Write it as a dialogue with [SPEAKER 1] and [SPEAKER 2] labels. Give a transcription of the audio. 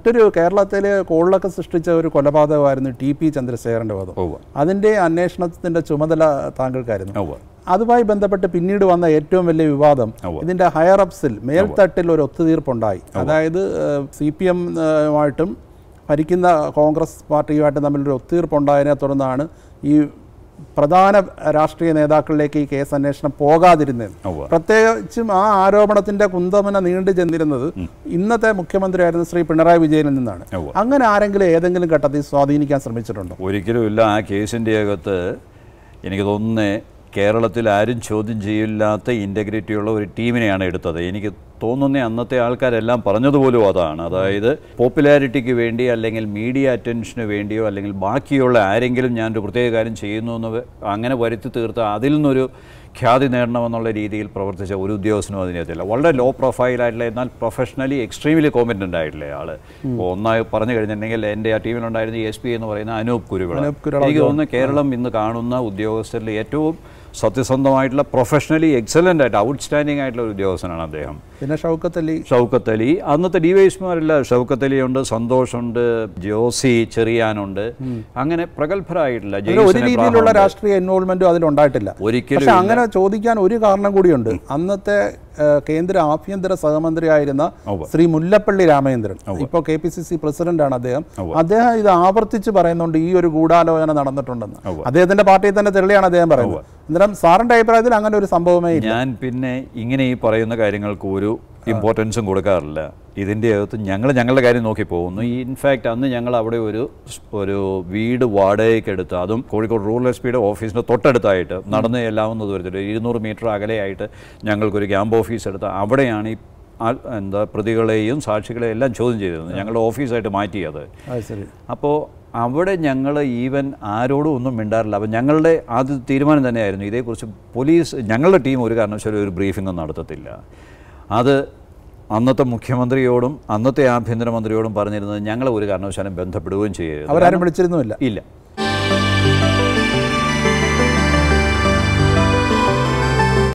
[SPEAKER 1] മറ്റൊരു കേരളത്തിലെ കോളിലൊക്കെ സൃഷ്ടിച്ച ഒരു കൊലപാതകമായിരുന്നു ടി പി ചന്ദ്രശേഖരന്റെ വധം അതിന്റെ അന്വേഷണത്തിന്റെ ചുമതല താങ്കൾക്കായിരുന്നു അതുമായി ബന്ധപ്പെട്ട് പിന്നീട് വന്ന ഏറ്റവും വലിയ വിവാദം ഇതിന്റെ ഹയർ അപ്സിൽ മേൽത്തട്ടിൽ ഒരു ഒത്തുതീർപ്പുണ്ടായി അതായത് സി പി എമ്മുമായിട്ടും ഭരിക്കുന്ന കോൺഗ്രസ് പാർട്ടിയുമായിട്ടും തമ്മിലൊരു ഒത്തുതീർപ്പുണ്ടായതിനെ തുടർന്നാണ് ഈ പ്രധാന രാഷ്ട്രീയ നേതാക്കളിലേക്ക് ഈ കേസ് അന്വേഷണം പോകാതിരുന്നത് പ്രത്യേകിച്ചും ആ ആരോപണത്തിന്റെ കുന്തമന നീണ്ടു ചെന്നിരുന്നത് ഇന്നത്തെ മുഖ്യമന്ത്രിയായിരുന്ന ശ്രീ പിണറായി വിജയനിൽ നിന്നാണ് അങ്ങനെ ആരെങ്കിലും ഏതെങ്കിലും ഘട്ടത്തിൽ സ്വാധീനിക്കാൻ ശ്രമിച്ചിട്ടുണ്ടോ
[SPEAKER 2] ഒരിക്കലും ഇല്ല ആ കേസിന്റെ അകത്ത് എനിക്ക് തോന്നുന്നേ കേരളത്തിൽ ആരും ചോദ്യം ചെയ്യില്ലാത്ത ഇൻറ്റഗ്രിറ്റിയുള്ള ഒരു ടീമിനെയാണ് എടുത്തത് എനിക്ക് തോന്നുന്ന അന്നത്തെ ആൾക്കാരെല്ലാം പറഞ്ഞതുപോലും അതാണ് അതായത് പോപ്പുലാരിറ്റിക്ക് വേണ്ടി അല്ലെങ്കിൽ മീഡിയ അറ്റൻഷന് വേണ്ടിയോ അല്ലെങ്കിൽ ബാക്കിയുള്ള ആരെങ്കിലും ഞാനൊരു പ്രത്യേക കാര്യം ചെയ്യുന്നു എന്ന് അങ്ങനെ വരുത്തി തീർത്ത അതിൽ നിന്നൊരു ഖ്യാതി നേടണമെന്നുള്ള രീതിയിൽ പ്രവർത്തിച്ച ഒരു ഉദ്യോഗസ്ഥനും അതിനകത്തില്ല വളരെ ലോ പ്രൊഫൈലായിട്ടുള്ള എന്നാൽ പ്രൊഫഷണലി എക്സ്ട്രീംലി കോമ്പറ്റൻ്റ് ആയിട്ടുള്ള ആൾ ഒന്നായി പറഞ്ഞു കഴിഞ്ഞിട്ടുണ്ടെങ്കിൽ എൻ്റെ ആ ടീമിലുണ്ടായിരുന്ന എസ് പി എന്ന് പറയുന്ന അനൂപ് കുരുവിള എനിക്ക് തോന്നുന്നു കേരളം ഇന്ന് കാണുന്ന ഉദ്യോഗസ്ഥരിൽ ഏറ്റവും സത്യസന്ധമായിട്ടുള്ള പ്രൊഫഷണലി എക്സലൻ്റ് ആയിട്ട് ഔട്ട്സ്റ്റാൻഡിംഗ് ആയിട്ടുള്ള ഒരു ഉദ്യോഗസ്ഥനാണ് അദ്ദേഹം
[SPEAKER 1] പിന്നെ ഷൗക്കത്തലി
[SPEAKER 2] ഷൗക്കത്തലി അന്നത്തെ ഡിവൈസ്മാരെല്ലാം ഷൗക്കത്ത് അലി ഉണ്ട് സന്തോഷുണ്ട് ജോസി ചെറിയാനുണ്ട് അങ്ങനെ പ്രഗത്ഭരായിട്ടില്ല ഒരു രീതിയിലുള്ള
[SPEAKER 1] രാഷ്ട്രീയ ഇൻവോൾവ്മെന്റും അതിലുണ്ടായിട്ടില്ല
[SPEAKER 2] ഒരിക്കലും അങ്ങനെ
[SPEAKER 1] ചോദിക്കാൻ ഒരു കാരണം കൂടിയുണ്ട് അന്നത്തെ കേന്ദ്ര ആഭ്യന്തര സഹമന്ത്രിയായിരുന്ന ശ്രീ മുല്ലപ്പള്ളി രാമചന്ദ്രൻ ഇപ്പൊ കെ പി സി സി ആണ് അദ്ദേഹം അദ്ദേഹം ഇത് ആവർത്തിച്ച് പറയുന്നുണ്ട് ഈ ഒരു ഗൂഢാലോചന നടന്നിട്ടുണ്ടെന്ന് അദ്ദേഹത്തിന്റെ പാർട്ടിയിൽ തന്നെ തെളിയാണ് അദ്ദേഹം പറയുന്നത് അന്നേരം സാറിന്റെ അഭിപ്രായത്തിൽ അങ്ങനെ ഒരു സംഭവമേ ഞാൻ
[SPEAKER 2] പിന്നെ ഇങ്ങനെ ഈ പറയുന്ന കാര്യങ്ങൾക്ക് ഒരു ഇമ്പോർട്ടൻസും കൊടുക്കാറില്ല ഇതിൻ്റെ അകത്ത് ഞങ്ങൾ ഞങ്ങളുടെ കാര്യം നോക്കി പോകുന്നു ഇൻഫാക്റ്റ് അന്ന് ഞങ്ങൾ അവിടെ ഒരു ഒരു വീട് വാടകയ്ക്കെടുത്ത് അതും കോഴിക്കോട് റൂറൽ എസ് പിയുടെ ഓഫീസിൻ്റെ തൊട്ടടുത്തായിട്ട് നടന്ന് എല്ലാവുന്ന ദൂരത്തിൽ ഇരുന്നൂറ് മീറ്റർ അകലെയായിട്ട് ഞങ്ങൾക്കൊരു ക്യാമ്പ് ഓഫീസ് എടുത്ത് അവിടെയാണ് ഈ എന്താ പ്രതികളെയും സാക്ഷികളെയും എല്ലാം ചോദ്യം ചെയ്തിരുന്നത് ഞങ്ങളുടെ ഓഫീസായിട്ട് മാറ്റിയത് അപ്പോൾ അവിടെ ഞങ്ങൾ ഈവൻ ആരോടും ഒന്നും മിണ്ടാറില്ല അപ്പം ഞങ്ങളുടെ ആദ്യ തീരുമാനം തന്നെയായിരുന്നു ഇതേക്കുറിച്ച് പോലീസ് ഞങ്ങളുടെ ടീം ഒരു കാരണവശാലും ഒരു ബ്രീഫിങ്ങൊന്നും നടത്തത്തില്ല അത് അന്നത്തെ മുഖ്യമന്ത്രിയോടും അന്നത്തെ ആഭ്യന്തരമന്ത്രിയോടും പറഞ്ഞിരുന്നത് ഞങ്ങളെ ഒരു കാരണവശാലും ബന്ധപ്പെടുകയും ചെയ്യരുത് അവരാരും വിളിച്ചിരുന്നില്ല ഇല്ല